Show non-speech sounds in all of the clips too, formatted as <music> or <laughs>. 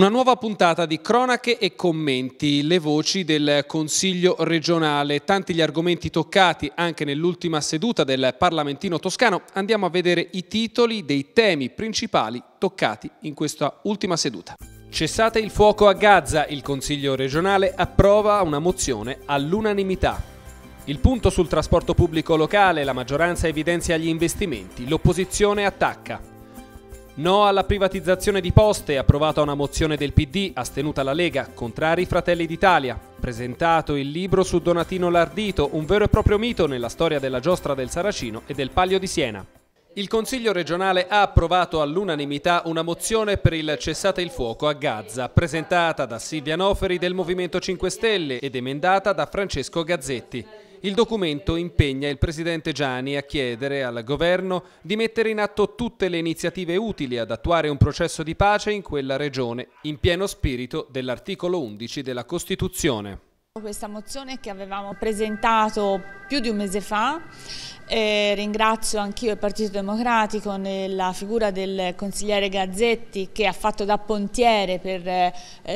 Una nuova puntata di cronache e commenti, le voci del Consiglio regionale, tanti gli argomenti toccati anche nell'ultima seduta del Parlamentino toscano. Andiamo a vedere i titoli dei temi principali toccati in questa ultima seduta. Cessate il fuoco a Gaza, il Consiglio regionale approva una mozione all'unanimità. Il punto sul trasporto pubblico locale, la maggioranza evidenzia gli investimenti, l'opposizione attacca. No alla privatizzazione di poste, approvata una mozione del PD, astenuta la Lega, contrari Fratelli d'Italia. Presentato il libro su Donatino Lardito, un vero e proprio mito nella storia della giostra del Saracino e del Palio di Siena. Il Consiglio regionale ha approvato all'unanimità una mozione per il cessate il fuoco a Gaza, presentata da Silvia Noferi del Movimento 5 Stelle ed emendata da Francesco Gazzetti. Il documento impegna il presidente Gianni a chiedere al governo di mettere in atto tutte le iniziative utili ad attuare un processo di pace in quella regione, in pieno spirito dell'articolo 11 della Costituzione. Questa mozione che avevamo presentato più di un mese fa eh, ringrazio anch'io il Partito Democratico nella figura del consigliere Gazzetti che ha fatto da pontiere per eh,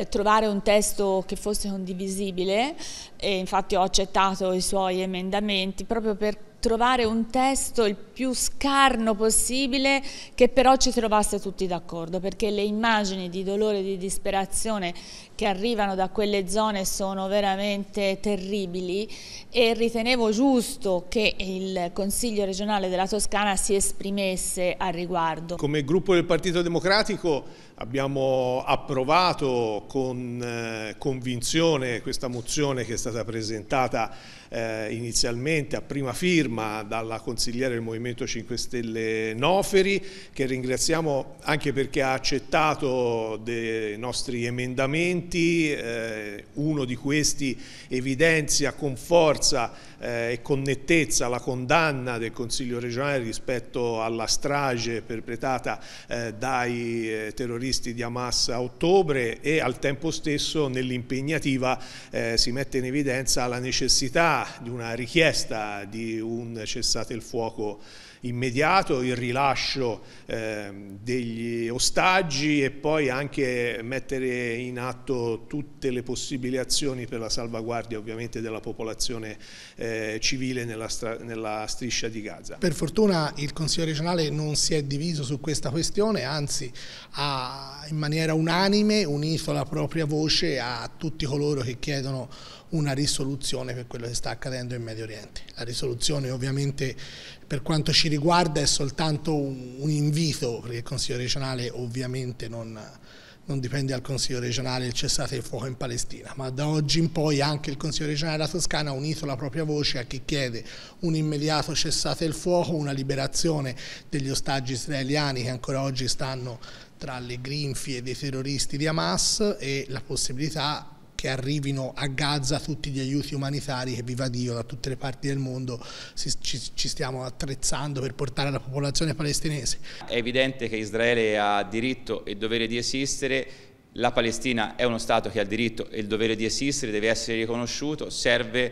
trovare un testo che fosse condivisibile e infatti ho accettato i suoi emendamenti proprio perché trovare un testo il più scarno possibile che però ci trovasse tutti d'accordo perché le immagini di dolore e di disperazione che arrivano da quelle zone sono veramente terribili e ritenevo giusto che il Consiglio regionale della Toscana si esprimesse al riguardo. Come gruppo del Partito Democratico abbiamo approvato con eh, convinzione questa mozione che è stata presentata eh, inizialmente a prima firma dalla consigliera del Movimento 5 Stelle Noferi, che ringraziamo anche perché ha accettato dei nostri emendamenti, eh, uno di questi evidenzia con forza eh, e con nettezza la condanna del Consiglio regionale rispetto alla strage perpetrata eh, dai eh, terroristi di Hamas a ottobre e al tempo stesso nell'impegnativa eh, si mette in evidenza la necessità di una richiesta di un cessate il fuoco immediato, il rilascio eh, degli ostaggi e poi anche mettere in atto tutte le possibili azioni per la salvaguardia ovviamente della popolazione eh, civile nella, nella, striscia di Gaza. Per fortuna il Consiglio regionale non si è diviso su questa questione, anzi ha in maniera unanime unito la propria voce a tutti coloro che chiedono una risoluzione per quello che sta accadendo in Medio Oriente. La risoluzione ovviamente per quanto ci riguarda è soltanto un, un invito, perché il Consiglio regionale ovviamente non, non dipende dal Consiglio regionale il cessate il fuoco in Palestina, ma da oggi in poi anche il Consiglio regionale della Toscana ha unito la propria voce a chi chiede un immediato cessate il fuoco, una liberazione degli ostaggi israeliani che ancora oggi stanno tra le grinfie dei terroristi di Hamas e la possibilità che arrivino a Gaza tutti gli aiuti umanitari che viva Dio da tutte le parti del mondo si, ci, ci stiamo attrezzando per portare alla popolazione palestinese. È evidente che Israele ha diritto e dovere di esistere la Palestina è uno Stato che ha il diritto e il dovere di esistere, deve essere riconosciuto, serve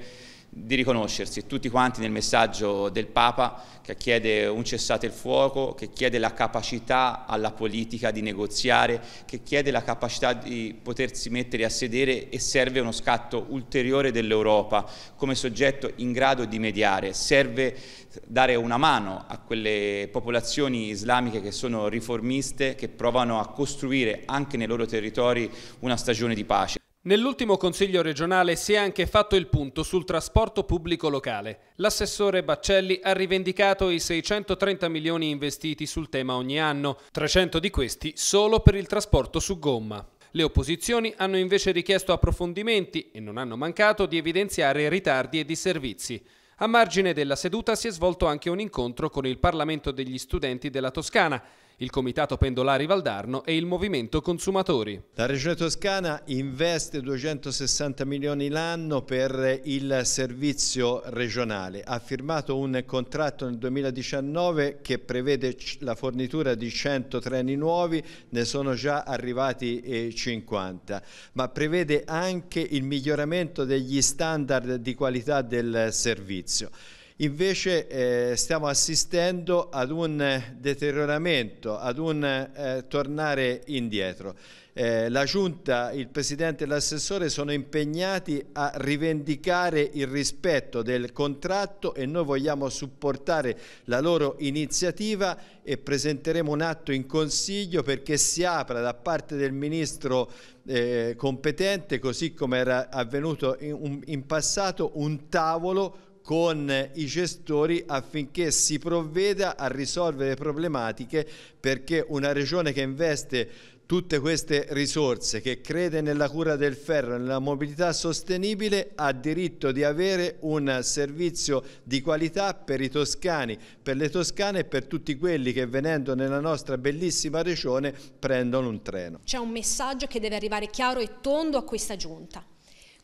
di riconoscersi tutti quanti nel messaggio del Papa che chiede un cessate il fuoco, che chiede la capacità alla politica di negoziare, che chiede la capacità di potersi mettere a sedere e serve uno scatto ulteriore dell'Europa come soggetto in grado di mediare, serve dare una mano a quelle popolazioni islamiche che sono riformiste, che provano a costruire anche nei loro territori una stagione di pace. Nell'ultimo Consiglio regionale si è anche fatto il punto sul trasporto pubblico locale. L'assessore Baccelli ha rivendicato i 630 milioni investiti sul tema ogni anno, 300 di questi solo per il trasporto su gomma. Le opposizioni hanno invece richiesto approfondimenti e non hanno mancato di evidenziare ritardi e disservizi. A margine della seduta si è svolto anche un incontro con il Parlamento degli studenti della Toscana, il Comitato Pendolari Valdarno e il Movimento Consumatori. La Regione Toscana investe 260 milioni l'anno per il servizio regionale. Ha firmato un contratto nel 2019 che prevede la fornitura di 100 treni nuovi, ne sono già arrivati 50, eh, ma prevede anche il miglioramento degli standard di qualità del servizio. Invece eh, stiamo assistendo ad un deterioramento, ad un eh, tornare indietro. Eh, la Giunta, il Presidente e l'Assessore sono impegnati a rivendicare il rispetto del contratto e noi vogliamo supportare la loro iniziativa e presenteremo un atto in Consiglio perché si apra da parte del Ministro eh, competente, così come era avvenuto in, in passato, un tavolo con i gestori affinché si provveda a risolvere le problematiche perché una regione che investe tutte queste risorse, che crede nella cura del ferro, nella mobilità sostenibile, ha diritto di avere un servizio di qualità per i toscani, per le toscane e per tutti quelli che venendo nella nostra bellissima regione prendono un treno. C'è un messaggio che deve arrivare chiaro e tondo a questa giunta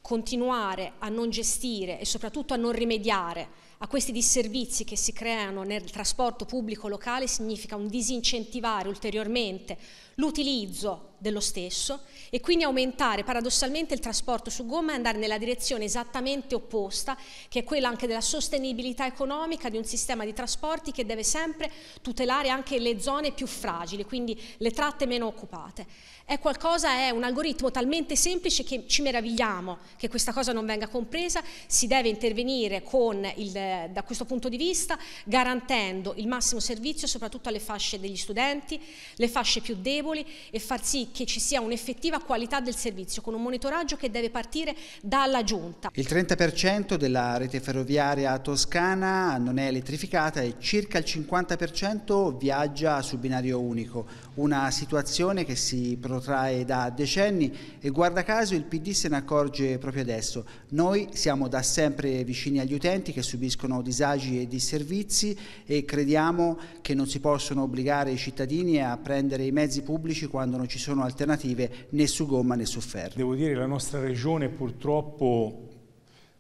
continuare a non gestire e soprattutto a non rimediare a questi disservizi che si creano nel trasporto pubblico locale significa un disincentivare ulteriormente l'utilizzo dello stesso e quindi aumentare paradossalmente il trasporto su gomma e andare nella direzione esattamente opposta, che è quella anche della sostenibilità economica di un sistema di trasporti che deve sempre tutelare anche le zone più fragili, quindi le tratte meno occupate. È qualcosa, è un algoritmo talmente semplice che ci meravigliamo che questa cosa non venga compresa, si deve intervenire il, da questo punto di vista garantendo il massimo servizio soprattutto alle fasce degli studenti, le fasce più deboli, consapevoli e far sì che ci sia un'effettiva qualità del servizio con un monitoraggio che deve partire dalla giunta. Il 30% della rete ferroviaria toscana non è elettrificata e circa il 50% viaggia su binario unico, una situazione che si protrae da decenni e guarda caso il PD se ne accorge proprio adesso. Noi siamo da sempre vicini agli utenti che subiscono disagi e disservizi e crediamo che non si possono obbligare i cittadini a prendere i mezzi pubblici pubblici quando non ci sono alternative né su gomma né su ferro. Devo dire che la nostra regione purtroppo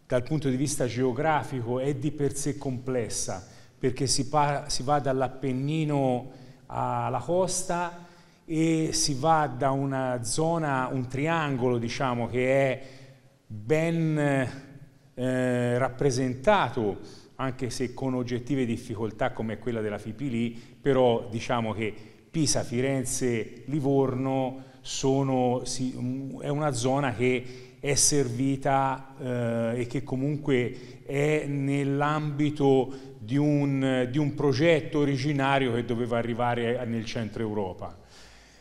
dal punto di vista geografico è di per sé complessa perché si, si va dall'Appennino alla costa e si va da una zona, un triangolo diciamo che è ben eh, rappresentato anche se con oggettive difficoltà come quella della Fipili, però diciamo che Pisa, Firenze, Livorno sono, si, è una zona che è servita eh, e che comunque è nell'ambito di un, di un progetto originario che doveva arrivare nel centro Europa.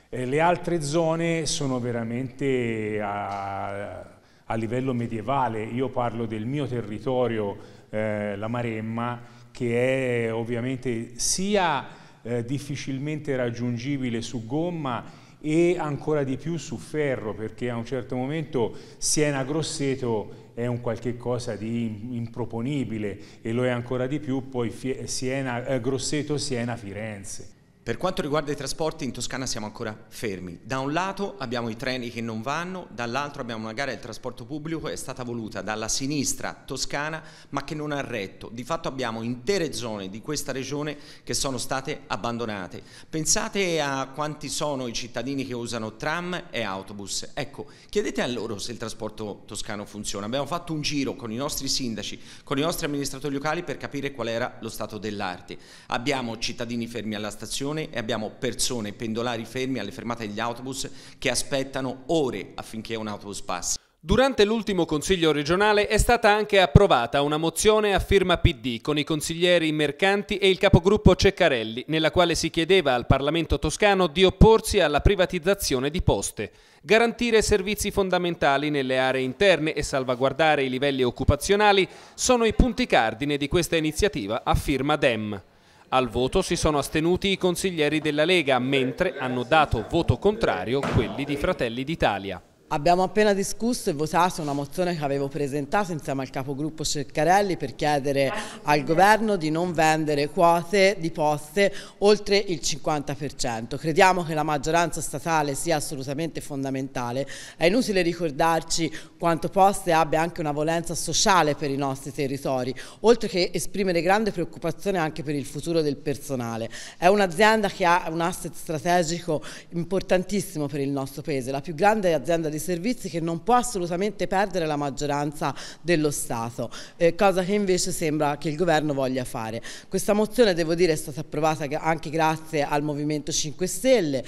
Eh, le altre zone sono veramente a, a, livello medievale, io parlo del mio territorio, eh, la Maremma, che è ovviamente sia eh, difficilmente raggiungibile su gomma e ancora di più su ferro perché a un certo momento Siena Grosseto è un qualche cosa di improponibile e lo è ancora di più poi Siena, eh, Grosseto Siena Firenze. Per quanto riguarda i trasporti, in Toscana siamo ancora fermi. Da un lato abbiamo i treni che non vanno, dall'altro abbiamo una gara del trasporto pubblico che è stata voluta dalla sinistra toscana ma che non ha retto. Di fatto abbiamo intere zone di questa regione che sono state abbandonate. Pensate a quanti sono i cittadini che usano tram e autobus. Ecco, chiedete a loro se il trasporto toscano funziona. Abbiamo fatto un giro con i nostri sindaci, con i nostri amministratori locali per capire qual era lo stato dell'arte. Abbiamo cittadini fermi alla stazione, stazione e abbiamo persone, pendolari fermi alle fermate degli autobus che aspettano ore affinché un autobus passi. Durante l'ultimo Consiglio regionale è stata anche approvata una mozione a firma PD con i consiglieri Mercanti e il capogruppo Ceccarelli, nella quale si chiedeva al Parlamento toscano di opporsi alla privatizzazione di poste, garantire servizi fondamentali nelle aree interne e salvaguardare i livelli occupazionali sono i punti cardine di questa iniziativa a firma DEM. Al voto si sono astenuti i consiglieri della Lega, mentre hanno dato voto contrario quelli di Fratelli d'Italia. Abbiamo appena discusso e votato una mozione che avevo presentato insieme al capogruppo Ceccarelli per chiedere al governo di non vendere quote di poste oltre il 50%. Crediamo che la maggioranza statale sia assolutamente fondamentale. È inutile ricordarci quanto poste abbia anche una volenza sociale per i nostri territori, oltre che esprimere grande preoccupazione anche per il futuro del personale. È un'azienda che ha un asset strategico importantissimo per il nostro paese, la più grande azienda di di servizi che non può assolutamente perdere la maggioranza dello Stato, eh, cosa che invece sembra che il governo voglia fare. Questa mozione devo dire è stata approvata anche grazie al Movimento 5 Stelle,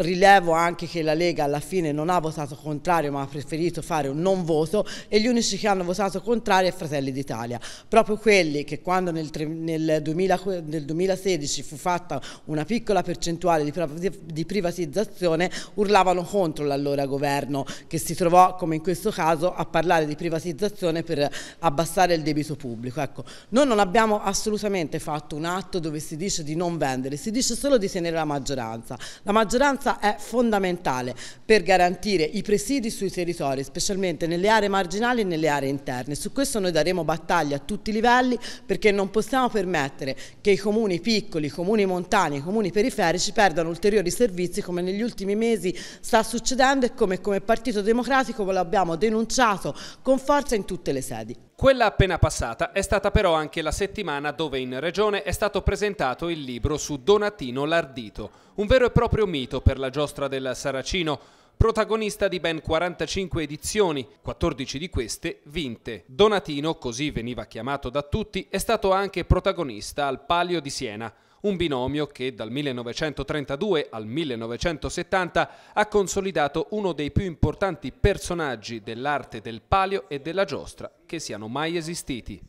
Rilevo anche che la Lega alla fine non ha votato contrario ma ha preferito fare un non voto e gli unici che hanno votato contrario è Fratelli d'Italia. Proprio quelli che quando nel, nel, 2000, nel 2016 fu fatta una piccola percentuale di, di privatizzazione urlavano contro l'allora governo che si trovò come in questo caso a parlare di privatizzazione per abbassare il debito pubblico. Ecco, noi non abbiamo assolutamente fatto un atto dove si dice di non vendere, si dice solo di tenere la maggioranza. La maggioranza vigilanza è fondamentale per garantire i presidi sui territori, specialmente nelle aree marginali e nelle aree interne. Su questo noi daremo battaglia a tutti i livelli perché non possiamo permettere che i comuni piccoli, i comuni montani, i comuni periferici perdano ulteriori servizi come negli ultimi mesi sta succedendo e come come Partito Democratico l'abbiamo denunciato con forza in tutte le sedi. Quella appena passata è stata però anche la settimana dove in Regione è stato presentato il libro su Donatino Lardito, un vero e proprio mito per la giostra del Saracino, protagonista di ben 45 edizioni, 14 di queste vinte. Donatino, così veniva chiamato da tutti, è stato anche protagonista al Palio di Siena, un binomio che dal 1932 al 1970 ha consolidato uno dei più importanti personaggi dell'arte del palio e della giostra che siano mai esistiti.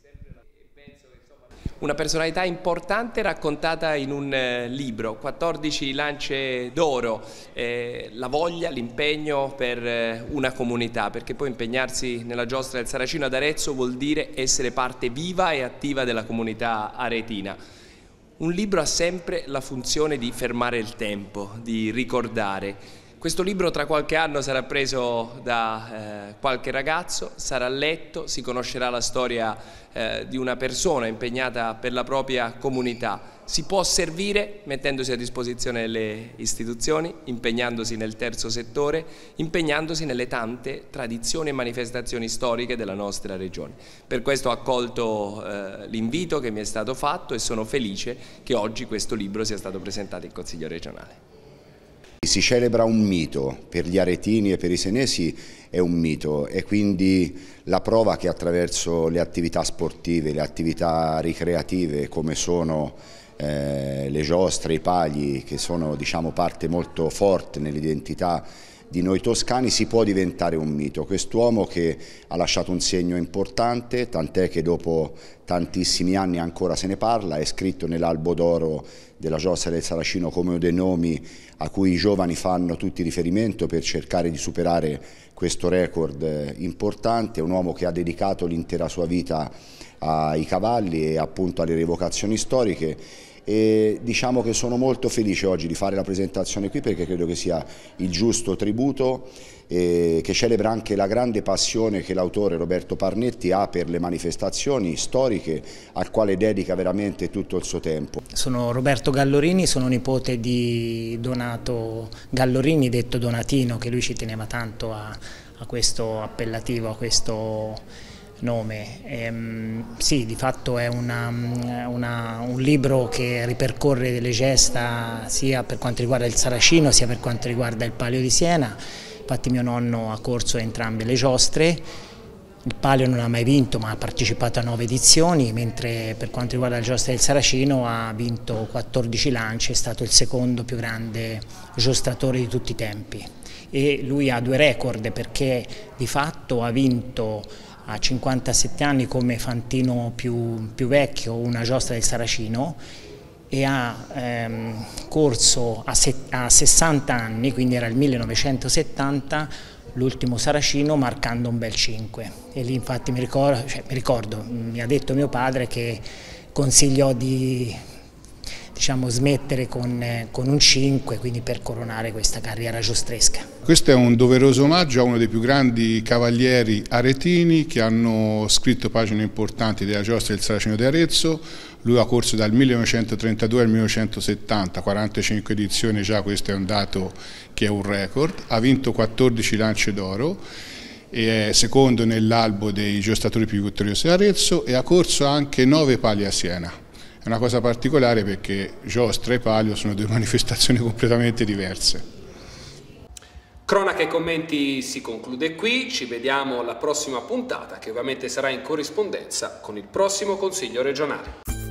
Una personalità importante raccontata in un eh, libro, 14 lance d'oro, eh, la voglia, l'impegno per eh, una comunità, perché poi impegnarsi nella giostra del Saracino ad Arezzo vuol dire essere parte viva e attiva della comunità aretina. Un libro ha sempre la funzione di fermare il tempo, di ricordare, questo libro tra qualche anno sarà preso da eh, qualche ragazzo, sarà letto, si conoscerà la storia eh, di una persona impegnata per la propria comunità. Si può servire mettendosi a disposizione delle istituzioni, impegnandosi nel terzo settore, impegnandosi nelle tante tradizioni e manifestazioni storiche della nostra regione. Per questo ho accolto eh, l'invito che mi è stato fatto e sono felice che oggi questo libro sia stato presentato in Consiglio regionale. Si celebra un mito, per gli aretini e per i senesi è un mito e quindi la prova che attraverso le attività sportive, le attività ricreative come sono eh, le giostre, i pagli che sono diciamo, parte molto forte nell'identità di noi toscani si può diventare un mito. Quest'uomo che ha lasciato un segno importante, tant'è che dopo tantissimi anni ancora se ne parla, è scritto nell'albo d'oro della giostra del Saracino come uno dei nomi a cui i giovani fanno tutti riferimento per cercare di superare questo record eh, importante, un uomo che ha dedicato l'intera sua vita ai cavalli e appunto alle rievocazioni storiche e diciamo che sono molto felice oggi di fare la presentazione qui perché credo che sia il giusto tributo eh, che celebra anche la grande passione che l'autore Roberto Parnetti ha per le manifestazioni storiche al quale dedica veramente tutto il suo tempo. Sono Roberto Gallorini, sono nipote di Donato Gallorini, detto Donatino, che lui ci teneva tanto a, a questo appellativo, a questo nome. Ehm, sì, di fatto è una, una, un libro che ripercorre delle gesta sia per quanto riguarda il Saracino sia per quanto riguarda il Palio di Siena. Infatti mio nonno ha corso entrambe le giostre. Il Palio non ha mai vinto ma ha partecipato a nove edizioni, mentre per quanto riguarda la giostra del Saracino ha vinto 14 lanci, è stato il secondo più grande giostratore di tutti i tempi. E lui ha due record perché di fatto ha vinto a 57 anni come Fantino più, più vecchio una giostra del Saracino e ha ehm, corso a, a 60 anni, quindi era il 1970, l'ultimo Saracino marcando un bel 5 e lì infatti mi ricordo, cioè, mi ricordo, mi ha detto mio padre che consigliò di diciamo, smettere con, eh, con, un 5, quindi per coronare questa carriera giostresca. Questo è un doveroso omaggio a uno dei più grandi cavalieri aretini che hanno scritto pagine importanti della giostra del Saraceno di Arezzo, lui ha corso dal 1932 al 1970, 45 edizioni già questo è un dato che è un record, ha vinto 14 lance d'oro e è secondo nell'albo dei giostatori più vittoriosi d'Arezzo e ha corso anche 9 pali a Siena una cosa particolare perché Giostra e Palio sono due <laughs> manifestazioni completamente diverse. Cronaca e commenti si conclude qui, ci vediamo alla prossima puntata che ovviamente sarà in corrispondenza con il prossimo Consiglio regionale.